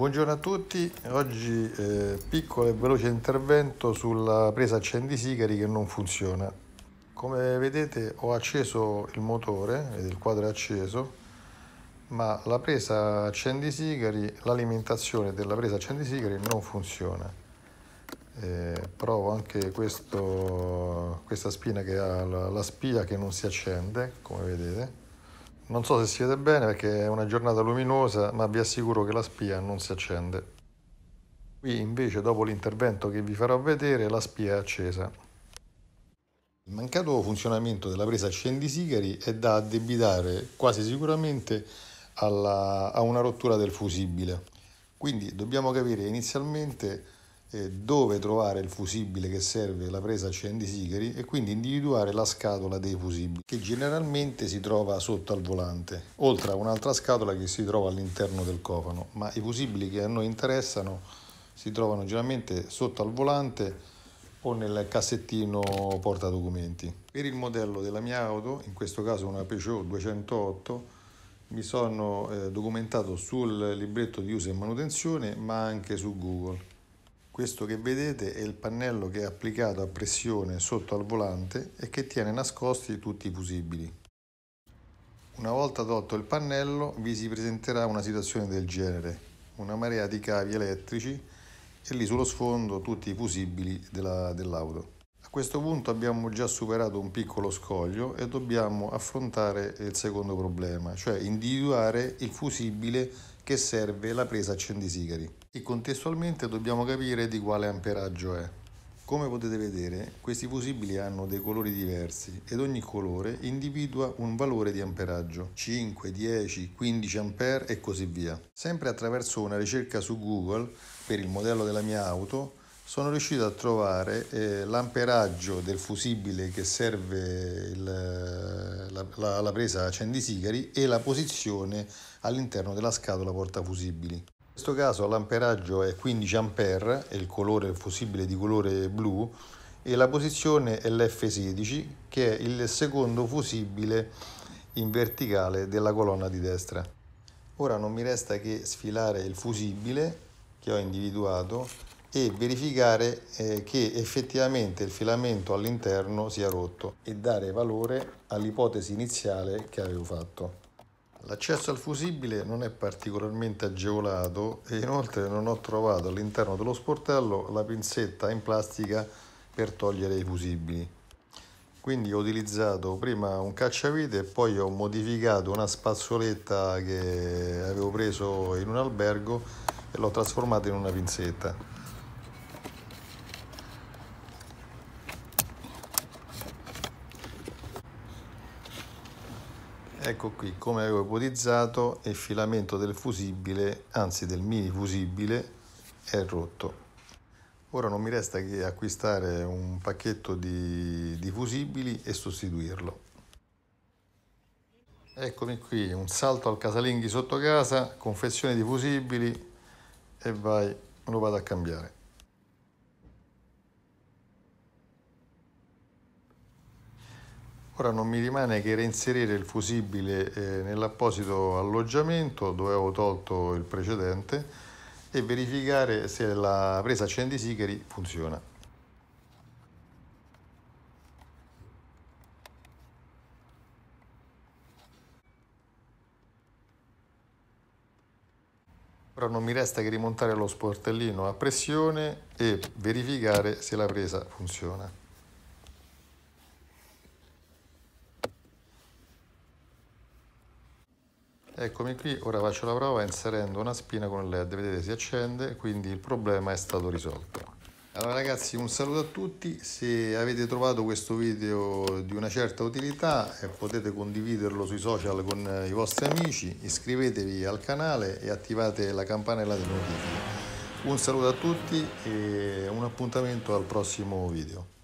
Buongiorno a tutti, oggi eh, piccolo e veloce intervento sulla presa accendisigari che non funziona. Come vedete ho acceso il motore, il quadro è acceso, ma la presa accendisigari, l'alimentazione della presa accendisigari non funziona. Eh, provo anche questo, questa spina che ha la, la spia che non si accende, come vedete non so se siete bene perché è una giornata luminosa, ma vi assicuro che la spia non si accende. Qui invece, dopo l'intervento che vi farò vedere, la spia è accesa. Il mancato funzionamento della presa scendisigari è da addebitare quasi sicuramente alla, a una rottura del fusibile. Quindi dobbiamo capire inizialmente eh, dove trovare il fusibile che serve la presa accendisigari e quindi individuare la scatola dei fusibili che generalmente si trova sotto al volante oltre a un'altra scatola che si trova all'interno del cofano ma i fusibili che a noi interessano si trovano generalmente sotto al volante o nel cassettino porta documenti per il modello della mia auto in questo caso una Peugeot 208 mi sono eh, documentato sul libretto di uso e manutenzione ma anche su Google questo che vedete è il pannello che è applicato a pressione sotto al volante e che tiene nascosti tutti i fusibili. Una volta tolto il pannello vi si presenterà una situazione del genere, una marea di cavi elettrici e lì sullo sfondo tutti i fusibili della, dell'auto. A questo punto abbiamo già superato un piccolo scoglio e dobbiamo affrontare il secondo problema, cioè individuare il fusibile che serve la presa accendisigari e contestualmente dobbiamo capire di quale amperaggio è. Come potete vedere, questi fusibili hanno dei colori diversi ed ogni colore individua un valore di amperaggio, 5, 10, 15 A e così via. Sempre attraverso una ricerca su Google per il modello della mia auto, sono riuscito a trovare eh, l'amperaggio del fusibile che serve il, eh, la, la, la, presa accendisigari e la posizione all'interno della scatola portafusibili. In questo caso l'amperaggio è 15 A e il colore il fusibile di colore blu e la posizione è l'F16 che è il secondo fusibile in verticale della colonna di destra. Ora non mi resta che sfilare il fusibile che ho individuato e verificare eh, che effettivamente il filamento all'interno sia rotto e dare valore all'ipotesi iniziale che avevo fatto. L'accesso al fusibile non è particolarmente agevolato e inoltre non ho trovato all'interno dello sportello la pinzetta in plastica per togliere i fusibili. Quindi ho utilizzato prima un cacciavite e poi ho modificato una spazzoletta che avevo preso in un albergo e l'ho trasformata in una pinzetta. Ecco qui, come avevo ipotizzato, il filamento del fusibile, anzi del mini fusibile, è rotto. Ora non mi resta che acquistare un pacchetto di, di fusibili e sostituirlo. Eccomi qui, un salto al casalinghi sotto casa, confezione di fusibili e vai, lo vado a cambiare. Ora non mi rimane che reinserire il fusibile eh, nell'apposito alloggiamento dove avevo tolto il precedente e verificare se la presa accendisigari funziona. Ora non mi resta che rimontare lo sportellino a pressione e verificare se la presa funziona. Eccomi qui, ora faccio la prova inserendo una spina con il led, vedete si accende, quindi il problema è stato risolto. Allora ragazzi un saluto a tutti, se avete trovato questo video di una certa utilità eh, potete condividerlo sui social con eh, i vostri amici, iscrivetevi al canale e attivate la campanella delle notifiche. Un saluto a tutti e un appuntamento al prossimo video.